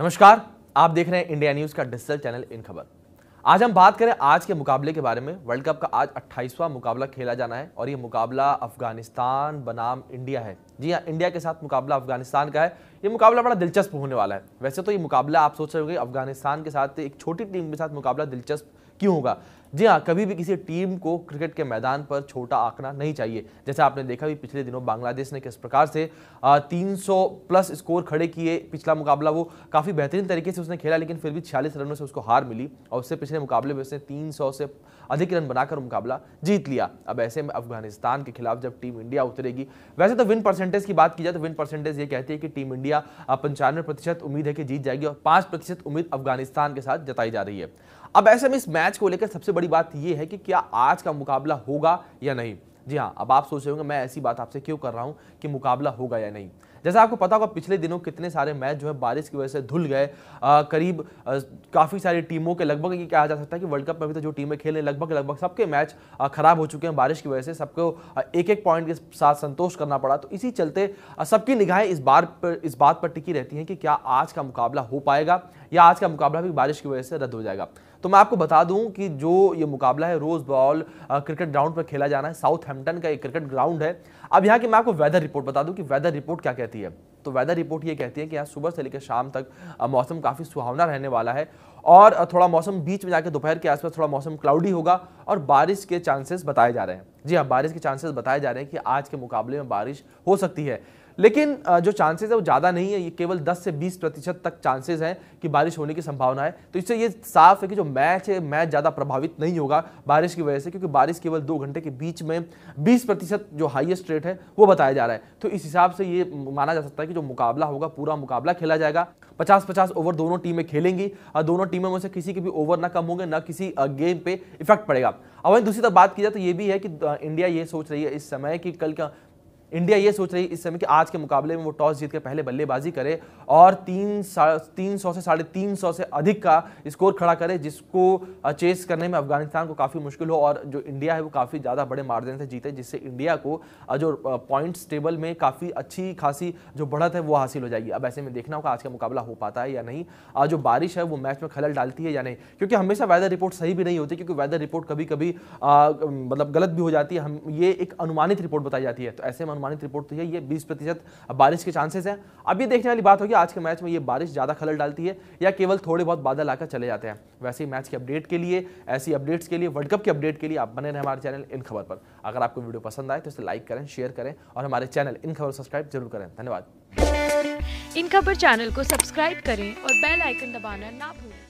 नमस्कार आप देख रहे हैं इंडिया न्यूज का डिजिटल चैनल इन खबर आज हम बात करें आज के मुकाबले के बारे में वर्ल्ड कप का आज 28वां मुकाबला खेला जाना है और ये मुकाबला अफगानिस्तान बनाम इंडिया है जी हाँ इंडिया के साथ मुकाबला अफगानिस्तान का है ये मुकाबला बड़ा दिलचस्प होने वाला है वैसे तो ये मुकाबला आप सोच रहे होंगे अफगानिस्तान के साथ एक छोटी टीम के साथ मुकाबला दिलचस्प क्यों होगा जी हाँ कभी भी किसी टीम को क्रिकेट के मैदान पर छोटा आंकना नहीं चाहिए जैसे आपने देखा भी पिछले दिनों बांग्लादेश ने किस प्रकार से 300 प्लस स्कोर खड़े किए पिछला मुकाबला वो काफ़ी बेहतरीन तरीके से उसने खेला लेकिन फिर भी छियालीस रनों से उसको हार मिली और उससे पिछले मुकाबले में उसने 300 से अधिक रन बनाकर मुकाबला जीत लिया अब ऐसे में अफगानिस्तान के खिलाफ जब टीम इंडिया उतरेगी वैसे तो विन परसेंटेज की बात की जाए तो विन परसेंटेज ये कहती है कि टीम इंडिया पंचानवे उम्मीद है कि जीत जाएगी और पाँच उम्मीद अफगानिस्तान के साथ जताई जा रही है अब ऐसे में इस मैच को लेकर सबसे बड़ी बात यह है कि क्या आज का मुकाबला होगा या नहीं जी हाँ अब आप सोच रहे होंगे मैं ऐसी बात आपसे क्यों कर रहा हूँ कि मुकाबला होगा या नहीं जैसा आपको पता होगा पिछले दिनों कितने सारे मैच जो है बारिश की वजह से धुल गए करीब काफ़ी सारी टीमों के लगभग ये कहा जा सकता है कि वर्ल्ड कप में भी तो जो टीमें खेलें लगभग लगभग सबके मैच ख़राब हो चुके हैं बारिश की वजह से सबको एक एक पॉइंट के साथ संतोष करना पड़ा तो इसी चलते सबकी निगाहें इस बार पर इस बात पर टिकी रहती हैं कि क्या आज का मुकाबला हो पाएगा या आज का मुकाबला भी बारिश की वजह से रद्द हो जाएगा तो मैं आपको बता दूं कि जो ये मुकाबला है रोज बॉल क्रिकेट ग्राउंड पर खेला जाना है साउथ हेम्पटन का एक क्रिकेट ग्राउंड है अब यहाँ की मैं आपको वेदर रिपोर्ट बता दूं कि वेदर रिपोर्ट क्या कहती है तो वेदर रिपोर्ट ये कहती है कि यहाँ सुबह से लेकर शाम तक मौसम काफ़ी सुहावना रहने वाला है और थोड़ा मौसम बीच में जाकर दोपहर के आसपास थोड़ा मौसम क्लाउडी होगा और बारिश के चांसेस बताए जा रहे हैं जी हाँ बारिश के चांसेस बताए जा रहे हैं कि आज के मुकाबले में बारिश हो सकती है लेकिन जो चांसेस है वो ज़्यादा नहीं है ये केवल 10 से 20 प्रतिशत तक चांसेस हैं कि बारिश होने की संभावना है तो इससे ये साफ है कि जो मैच है मैच ज़्यादा प्रभावित नहीं होगा बारिश की वजह से क्योंकि बारिश केवल दो घंटे के बीच में बीस प्रतिशत जो हाइएस्ट रेट है वो बताया जा रहा है तो इस हिसाब से ये माना जा सकता है कि जो मुकाबला होगा पूरा मुकाबला खेला जाएगा पचास पचास ओवर दोनों टीमें खेलेंगी और दोनों टीमों में से किसी के भी ओवर ना कम होंगे ना किसी गेम पे इफेक्ट पड़ेगा अब वहीं दूसरी तरफ बात की जाए तो ये भी है कि इंडिया ये सोच रही है इस समय कि कल का इंडिया ये सोच रही इस समय कि आज के मुकाबले में वो टॉस जीत के पहले बल्लेबाजी करे और तीन तीन सौ से साढ़े तीन सौ से अधिक का स्कोर खड़ा करे जिसको चेस करने में अफगानिस्तान को काफ़ी मुश्किल हो और जो इंडिया है वो काफ़ी ज़्यादा बड़े मार्जिन से जीते जिससे इंडिया को जो पॉइंट्स टेबल में काफ़ी अच्छी खासी जो बढ़त है वो हासिल हो जाएगी अब ऐसे में देखना होगा आज का मुकाबला हो पाता है या नहीं आज जो बारिश है वो मैच में खलल डालती है या नहीं क्योंकि हमेशा वेदर रिपोर्ट सही भी नहीं होती क्योंकि वेदर रिपोर्ट कभी कभी मतलब गलत भी हो जाती है हम ये एक अनुमानित रिपोर्ट बताई जाती है तो ऐसे में अनुमानित रिपोर्ट तो है ये बीस प्रतिशत बारिश के चांसेस हैं अब ये देखने वाली बात होगी आज के मैच में ये बारिश ज़्यादा खलर डालती है या केवल थोड़े बहुत बादल आकर चले जाते हैं वैसे ही मैच के अपडेट के लिए ऐसी अपडेट्स के लिए वर्ल्ड कप के अपडेट के लिए आप बने रहें हमारे चैनल इन खबर पर अगर आपको वीडियो पसंद आए तो इसे लाइक करें शेयर करें और हमारे चैनल इन खबर सब्सक्राइब जरूर करें धन्यवाद इन खबर चैनल को सब्सक्राइब करें और बेल आइकन दबाना ना भूलें